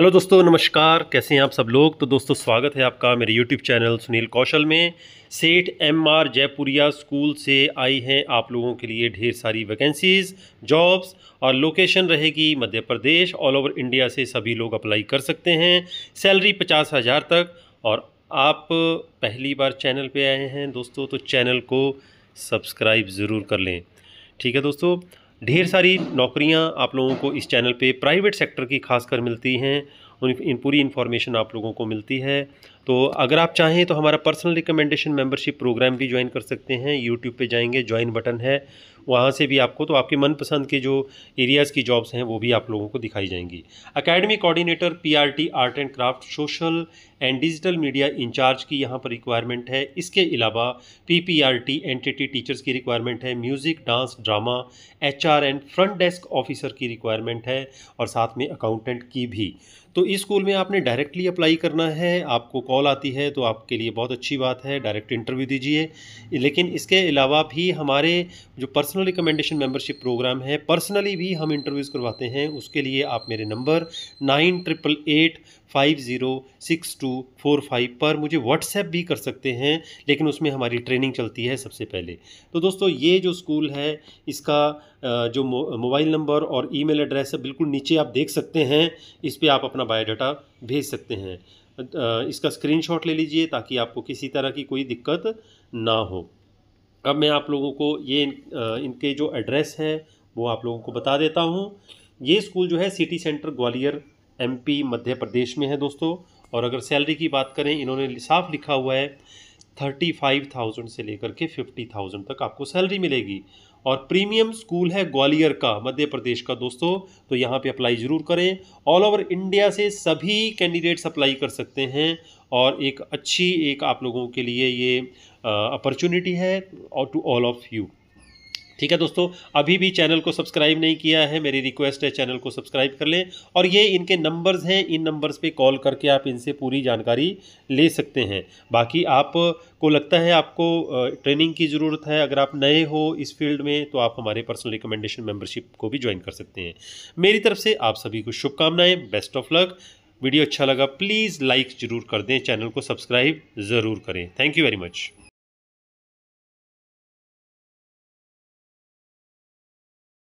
hello दोस्तों नमस्कार कैसे हैं आप सब लोग तो दोस्तों स्वागत है आपका मेरे यूट्यूब चैनल सुनील कौशल में सेठ एम आर जयपुरिया स्कूल से आई हैं आप लोगों के लिए ढेर सारी वैकेंसीज़ जॉब्स और लोकेशन रहेगी Madhya Pradesh all over India से सभी लोग अप्लाई कर सकते हैं सैलरी पचास हज़ार तक और आप पहली बार चैनल पर आए हैं दोस्तों तो चैनल को सब्सक्राइब ज़रूर कर लें ठीक है दोस्तों ढेर सारी नौकरियां आप लोगों को इस चैनल पे प्राइवेट सेक्टर की खासकर मिलती हैं इन पूरी इन्फॉर्मेशन आप लोगों को मिलती है तो अगर आप चाहें तो हमारा पर्सनल रिकमेंडेशन मेंबरशिप प्रोग्राम भी ज्वाइन कर सकते हैं यूट्यूब पे जाएंगे ज्वाइन बटन है वहाँ से भी आपको तो आपके मनपसंद के जो एरियाज़ की जॉब्स हैं वो भी आप लोगों को दिखाई जाएंगी academy coordinator PRT art and craft social and digital media incharge की यहाँ पर रिक्वायरमेंट है इसके अलावा पीपीआरटी टी टीचर्स की रिक्वायरमेंट है music dance drama HR and front desk officer की रिक्वायरमेंट है और साथ में अकाउंटेंट की भी तो इस स्कूल में आपने डायरेक्टली अप्लाई करना है आपको कॉल आती है तो आपके लिए बहुत अच्छी बात है डायरेक्ट इंटरव्यू दीजिए लेकिन इसके अलावा भी हमारे जो पर्सनल रिकमेंडेशन मेंबरशिप प्रोग्राम है पर्सनली भी हम इंटरव्यूज़ करवाते हैं उसके लिए आप मेरे number nine triple eight five zero six two four five पर मुझे व्हाट्सएप भी कर सकते हैं लेकिन उसमें हमारी ट्रेनिंग चलती है सबसे पहले तो दोस्तों ये जो स्कूल है इसका जो मोबाइल नंबर और ईमेल एड्रेस है बिल्कुल नीचे आप देख सकते हैं इस पर आप अपना बायोडाटा भेज सकते हैं इसका स्क्रीन ले लीजिए ताकि आपको किसी तरह की कोई दिक्कत ना हो अब मैं आप लोगों को ये इनके जो एड्रेस है वो आप लोगों को बता देता हूँ ये स्कूल जो है city centre Gwalior MP Madhya Pradesh में है दोस्तों और अगर सैलरी की बात करें इन्होंने साफ लिखा हुआ है थर्टी फाइव थाउजेंड से लेकर के फिफ्टी थाउजेंड तक आपको सैलरी मिलेगी और प्रीमियम स्कूल है ग्वालियर का मध्य प्रदेश का दोस्तों तो यहाँ पे अप्लाई ज़रूर करें ऑल ओवर इंडिया से सभी कैंडिडेट्स अप्लाई कर सकते हैं और एक अच्छी एक आप लोगों के लिए ये अपॉर्चुनिटी है और टू ऑल ऑफ यू ठीक है दोस्तों अभी भी चैनल को सब्सक्राइब नहीं किया है मेरी रिक्वेस्ट है चैनल को सब्सक्राइब कर लें और ये इनके नंबर्स हैं इन नंबर्स पे कॉल करके आप इनसे पूरी जानकारी ले सकते हैं बाकी आप को लगता है आपको ट्रेनिंग की ज़रूरत है अगर आप नए हो इस फील्ड में तो आप हमारे पर्सनल रिकमेंडेशन मेम्बरशिप को भी ज्वाइन कर सकते हैं मेरी तरफ से आप सभी को शुभकामनाएँ बेस्ट ऑफ लक वीडियो अच्छा लगा प्लीज़ लाइक ज़रूर कर दें चैनल को सब्सक्राइब ज़रूर करें थैंक यू वेरी मच